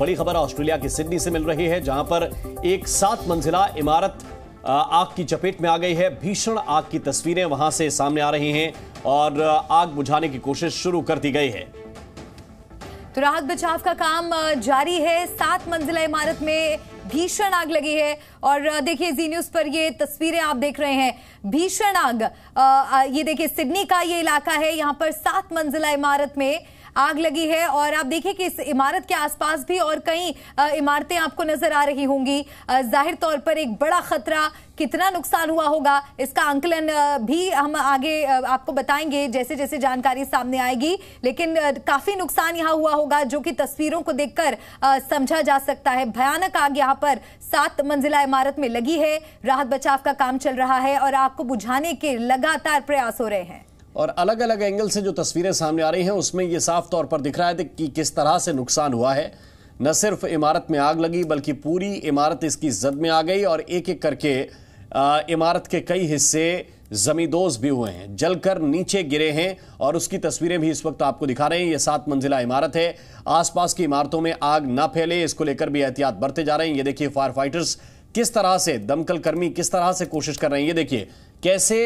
बड़ी खबर ऑस्ट्रेलिया की सिडनी से मिल रही है जहां पर एक सात मंजिला इमारत आग की चपेट में आ गई है भीषण आग की तस्वीरें वहां से सामने आ रही हैं और आग बुझाने की कोशिश शुरू कर दी गई है तो राहत बचाव का काम जारी है सात मंजिला इमारत में भीषण आग लगी है और देखिए जी न्यूज पर ये तस्वीरें आप देख रहे हैं भीषण आग ये देखिए सिडनी का ये इलाका है यहां पर सात मंजिला इमारत में आग लगी है और आप देखिए कि इस इमारत के आसपास भी और कई इमारतें आपको नजर आ रही होंगी जाहिर तौर पर एक बड़ा खतरा कितना नुकसान हुआ होगा इसका आंकलन भी हम आगे आपको बताएंगे जैसे जैसे जानकारी सामने आएगी लेकिन काफी नुकसान यहाँ हुआ होगा जो कि तस्वीरों को देखकर समझा जा सकता है भयानक आग यहाँ पर सात मंजिला इमारत में लगी है राहत बचाव का काम चल रहा है और आग को बुझाने के लगातार प्रयास हो रहे हैं और अलग अलग एंगल से जो तस्वीरें सामने आ रही हैं उसमें ये साफ तौर पर दिख रहा है कि किस तरह से नुकसान हुआ है न सिर्फ इमारत में आग लगी बल्कि पूरी इमारत इसकी जद में आ गई और एक एक करके इमारत के कई हिस्से जमींदोज भी हुए हैं जलकर नीचे गिरे हैं और उसकी तस्वीरें भी इस वक्त आपको दिखा रहे हैं ये सात मंजिला इमारत है आसपास की इमारतों में आग ना फैले इसको लेकर भी एहतियात बरते जा रहे हैं ये देखिए फायर फाइटर्स किस तरह से दमकल कर्मी किस तरह से कोशिश कर रहे हैं ये देखिए कैसे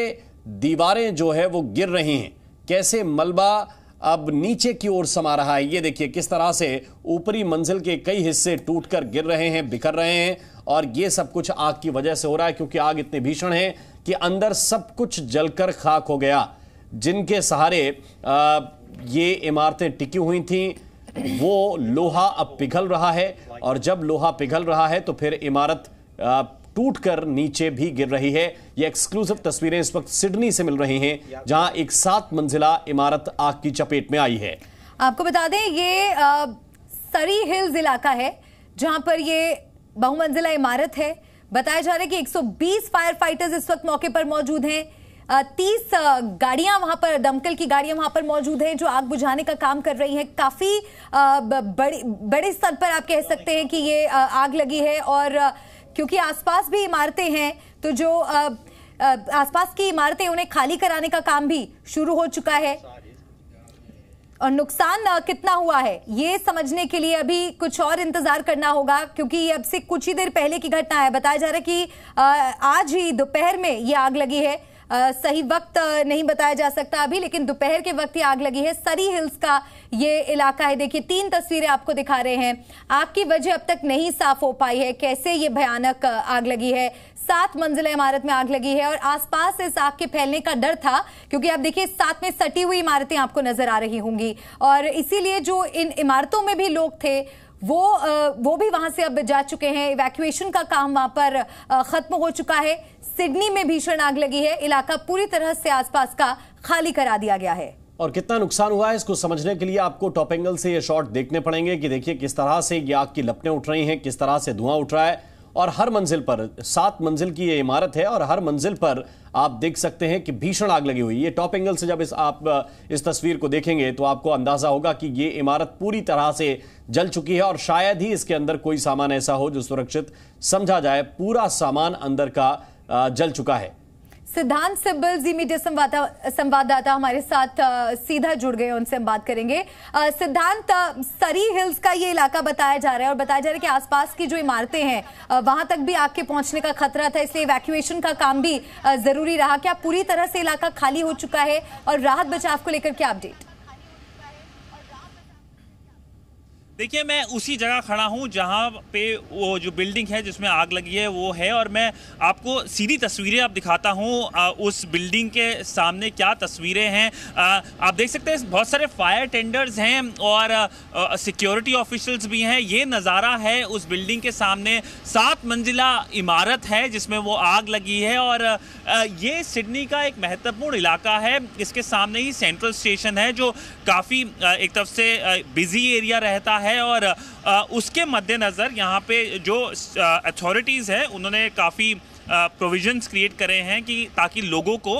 दीवारें जो है वो गिर रही हैं कैसे मलबा अब नीचे की ओर समा रहा है ये देखिए किस तरह से ऊपरी मंजिल के कई हिस्से टूटकर गिर रहे हैं बिखर रहे हैं और ये सब कुछ आग की वजह से हो रहा है क्योंकि आग इतनी भीषण है कि अंदर सब कुछ जलकर खाक हो गया जिनके सहारे ये इमारतें टिकी हुई थीं वो लोहा अब पिघल रहा है और जब लोहा पिघल रहा है तो फिर इमारत टूटकर नीचे भी गिर रही है ये एक्सक्लूसिव तस्वीरें इस वक्त सिडनी से मिल रही हैं जहां एक सात मंजिला इमारत आग की चपेट में आई है आपको बता दें ये आ, सरी हिल्स इलाका है जहां पर ये बहुमंजिला इमारत है बताया जा रहा है कि 120 फायर फाइटर्स इस वक्त मौके पर मौजूद हैं तीस गाड़ियां वहां पर दमकल की गाड़ियां वहां पर मौजूद हैं जो आग बुझाने का काम कर रही हैं काफी बड़े बड़े स्तर पर आप कह सकते हैं कि ये आग लगी है और क्योंकि आसपास भी इमारतें हैं तो जो आसपास की इमारतें उन्हें खाली कराने का काम भी शुरू हो चुका है और नुकसान कितना हुआ है ये समझने के लिए अभी कुछ और इंतजार करना होगा क्योंकि ये अब से कुछ ही देर पहले की घटना है बताया जा रहा है कि आज ही दोपहर में ये आग लगी है सही वक्त नहीं बताया जा सकता अभी लेकिन दोपहर के वक्त ही आग लगी है सरी हिल्स का ये इलाका है देखिए तीन तस्वीरें आपको दिखा रहे हैं आग की वजह अब तक नहीं साफ हो पाई है कैसे ये भयानक आग लगी है सात मंजिला इमारत में आग लगी है और आसपास इस आग के फैलने का डर था क्योंकि आप देखिए साथ में सटी हुई इमारतें आपको नजर आ रही होंगी और इसीलिए जो इन इमारतों में भी लोग थे वो वो भी वहां से अब जा चुके हैं इवैक्यूएशन का काम वहां पर खत्म हो चुका है सिडनी में भीषण आग लगी है इलाका पूरी तरह से आसपास का खाली करा दिया गया है और कितना नुकसान हुआ है इसको समझने के लिए आपको टॉप एंगल से ये शॉट देखने पड़ेंगे कि देखिए किस तरह से ये आग की लपटें उठ रही हैं किस तरह से धुआं उठ रहा है और हर मंजिल पर सात मंजिल की ये इमारत है और हर मंजिल पर आप देख सकते हैं कि भीषण आग लगी हुई ये टॉप एंगल से जब इस आप इस तस्वीर को देखेंगे तो आपको अंदाजा होगा कि ये इमारत पूरी तरह से जल चुकी है और शायद ही इसके अंदर कोई सामान ऐसा हो जो सुरक्षित समझा जाए पूरा सामान अंदर का जल चुका है सिद्धांत सिब्बल जी मीडिया संवाददाता हमारे साथ सीधा जुड़ गए उनसे हम बात करेंगे सिद्धांत सरी हिल्स का ये इलाका बताया जा रहा है और बताया जा रहा है कि आसपास की जो इमारतें हैं वहां तक भी आके पहुंचने का खतरा था इसलिए इवैक्यूएशन का काम भी जरूरी रहा क्या पूरी तरह से इलाका खाली हो चुका है और राहत बचाव को लेकर क्या अपडेट देखिए मैं उसी जगह खड़ा हूँ जहाँ पे वो जो बिल्डिंग है जिसमें आग लगी है वो है और मैं आपको सीधी तस्वीरें आप दिखाता हूँ उस बिल्डिंग के सामने क्या तस्वीरें हैं आप देख सकते हैं बहुत सारे फायर टेंडर्स हैं और सिक्योरिटी ऑफिशल्स भी हैं ये नज़ारा है उस बिल्डिंग के सामने सात मंजिला इमारत है जिसमें वो आग लगी है और आ, ये सिडनी का एक महत्वपूर्ण इलाका है इसके सामने ही सेंट्रल स्टेशन है जो काफ़ी एक तरफ से बिजी एरिया रहता है है और उसके मद्देनज़र यहाँ पे जो अथॉरिटीज़ है उन्होंने काफ़ी प्रोविजंस क्रिएट करे हैं कि ताकि लोगों को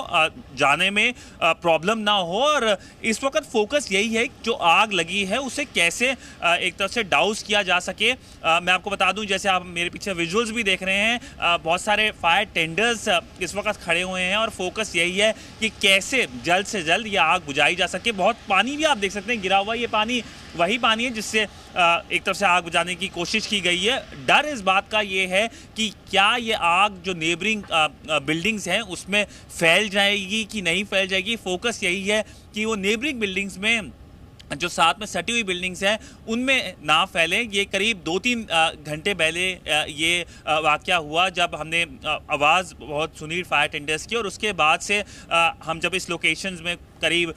जाने में प्रॉब्लम ना हो और इस वक्त फोकस यही है जो आग लगी है उसे कैसे एक तरह से डाउस किया जा सके मैं आपको बता दूं जैसे आप मेरे पीछे विजुअल्स भी देख रहे हैं बहुत सारे फायर टेंडर्स इस वक्त खड़े हुए हैं और फोकस यही है कि कैसे जल्द से जल्द ये आग बुझाई जा सके बहुत पानी भी आप देख सकते हैं गिरा हुआ ये पानी वही पानी है जिससे एक तरफ से आग बुझाने की कोशिश की गई है डर इस बात का ये है कि क्या ये आग जो नेबरिंग बिल्डिंग्स हैं उसमें फैल जाएगी कि नहीं फैल जाएगी फोकस यही है कि वो नेबरिंग बिल्डिंग्स में जो साथ में सटी हुई बिल्डिंग्स हैं उनमें ना फैलें ये करीब दो तीन घंटे पहले ये वाक़ हुआ जब हमने आवाज़ बहुत सुनी फायर टेंडर्स की और उसके बाद से हम जब इस लोकेशंस में करीब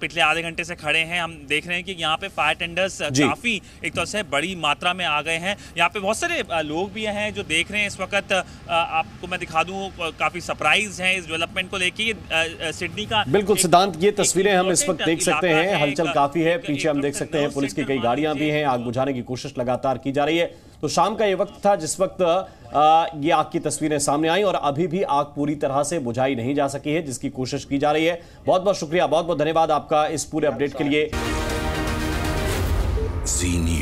पिछले आधे घंटे से खड़े हैं हम देख रहे हैं कि यहाँ पे फायर टेंडर्स काफ़ी एक तरह से बड़ी मात्रा में आ गए हैं यहाँ पे बहुत सारे लोग भी हैं जो देख रहे हैं इस वक्त आपको मैं दिखा दूँ काफ़ी सरप्राइज हैं इस डेवलपमेंट को लेकर सिडनी का बिल्कुल सिद्धांत ये तस्वीरें हम इस वक्त देख सकते हैं हलचल काफ़ी है पीछे हम देख सकते हैं पुलिस की कई गाड़ियां भी हैं आग बुझाने की कोशिश लगातार की जा रही है तो शाम का ये वक्त था जिस वक्त ये आग की तस्वीरें सामने आई और अभी भी आग पूरी तरह से बुझाई नहीं जा सकी है जिसकी कोशिश की जा रही है बहुत बहुत शुक्रिया बहुत बहुत धन्यवाद आपका इस पूरे अपडेट के लिए